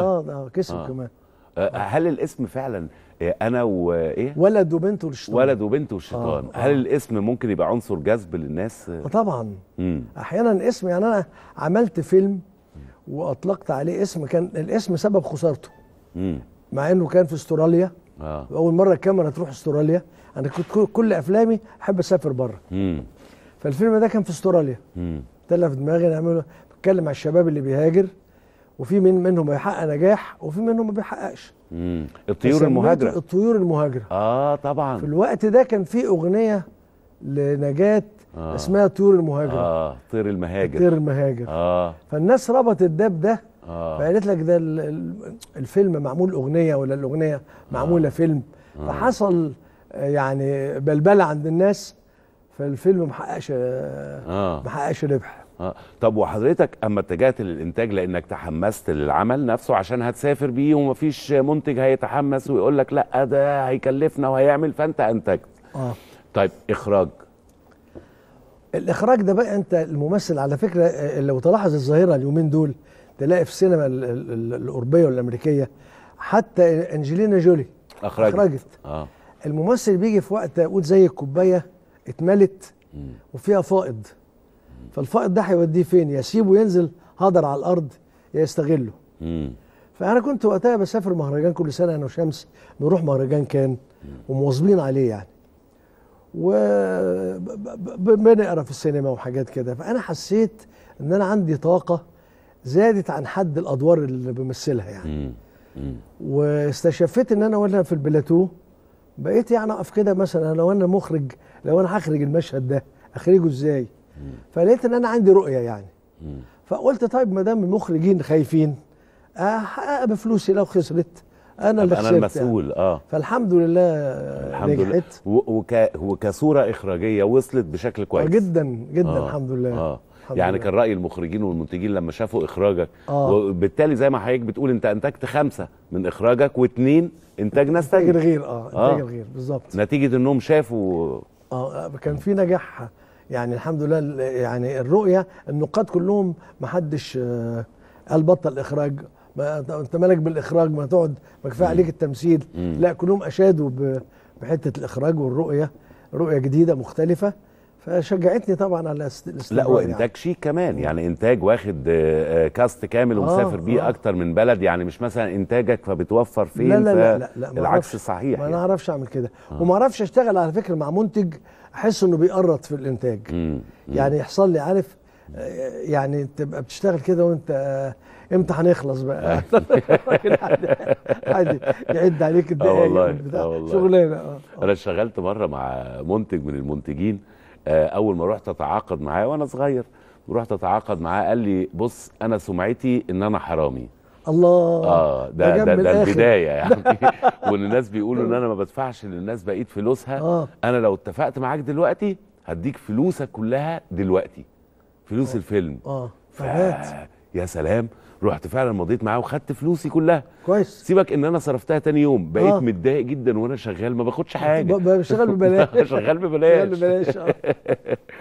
اه اه كسب آه. كمان آه. هل الاسم فعلا آه، انا وايه ولد وبنت والشيطان ولد وبنت والشيطان آه. هل آه. الاسم ممكن يبقى عنصر جذب للناس آه طبعا مم. احيانا الاسم يعني انا عملت فيلم واطلقت عليه اسم كان الاسم سبب خسارته مم. مع انه كان في استراليا آه. اول مره الكاميرا تروح استراليا انا كنت كل افلامي احب اسافر بره فالفيلم ده كان في استراليا تلف دماغي نعمله بتكلم على الشباب اللي بيهاجر وفي من منهم بيحقق نجاح وفي منهم ما بيحققش امم الطيور المهاجره الطيور المهاجره اه طبعا في الوقت ده كان في اغنيه لنجاه آه. اسمها طيور المهاجره اه طير المهاجر طير المهاجر اه فالناس ربطت ده بده آه. فقالت لك ده الفيلم معمول اغنيه ولا الاغنيه معموله آه. فيلم آه. فحصل آه، يعني بلبله عند الناس فالفيلم محققش آه. محققش ربح آه. طب وحضرتك اما اتجهت للانتاج لانك تحمست للعمل نفسه عشان هتسافر بيه ومفيش منتج هيتحمس ويقول لك لا ده هيكلفنا وهيعمل فانت انتجت اه طيب اخراج الاخراج ده بقى انت الممثل على فكره آه، لو تلاحظ الظاهره اليومين دول تلاقي في السينما الاوروبيه والامريكيه حتى انجلينا جولي اخرجت, أخرجت. آه. الممثل بيجي في وقت اقول زي الكوبايه اتملت وفيها فائض فالفائض ده هيوديه فين يسيبه ينزل هدر على الارض يا يستغله فانا كنت وقتها بسافر مهرجان كل سنه انا وشمس نروح مهرجان كان ومواظبين عليه يعني و بنقرا في السينما وحاجات كده فانا حسيت ان انا عندي طاقه زادت عن حد الادوار اللي بمثلها يعني واستشفيت ان انا وانا في البلاتو بقيت يعني اقف كده مثلا لو انا مخرج لو انا هخرج المشهد ده اخرجه ازاي؟ فلقيت ان انا عندي رؤيه يعني فقلت طيب ما دام المخرجين خايفين احقق أه، بفلوسي لو خسرت انا اللي انا المسؤول اه فالحمد لله آه، الحمد نجحت لله وك وكصوره اخراجيه وصلت بشكل كويس آه، جدا جدا آه الحمد لله آه الحمد يعني كان راي المخرجين والمنتجين لما شافوا اخراجك آه. وبالتالي زي ما حضرتك بتقول انت انتجت خمسه من اخراجك واثنين انتاج ناس تانية غير اه انتاج آه. غير بالظبط نتيجه انهم شافوا اه كان في نجاح يعني الحمد لله يعني الرؤيه النقاد كلهم ما حدش آه، قال بطل اخراج ما انت مالك بالاخراج ما تقعد ما كفايه عليك التمثيل لا كلهم اشادوا بحته الاخراج والرؤيه رؤيه جديده مختلفه فشجعتني طبعا على الاستمرار لا يعني. وانتاج شيك كمان يعني انتاج واخد كاست آه، آه، كامل آه، ومسافر آه بيه آه. اكتر من بلد يعني مش مثلا انتاجك فبتوفر فين لا لا لا, لا, لا العكس صحيح ما يعني. اعرفش اعمل كده آه. وما اعرفش اشتغل على فكره مع منتج احس انه بيقرط في الانتاج مم. مم. يعني يحصل لي عارف يعني تبقى بتشتغل كده وانت امتى هنخلص بقى عادي يعد عليك الدقايق والله شغلانه انا اشتغلت مره مع منتج من المنتجين آه، اول ما رحت اتعاقد معاه وانا صغير رحت اتعاقد معاه قال لي بص انا سمعتي ان انا حرامي الله اه ده ده, ده البدايه يعني وان الناس بيقولوا ان انا ما بدفعش للناس بقيت فلوسها آه. انا لو اتفقت معاك دلوقتي هديك فلوسك كلها دلوقتي فلوس آه. الفيلم اه فهات يا سلام رحت فعلا مضيت معاه وخدت فلوسي كلها كويس سيبك ان انا صرفتها تاني يوم بقيت آه. متضايق جدا وانا شغال ما باخدش حاجه بشتغل ببلاش شغال ببلاش شغال ببلاش آه.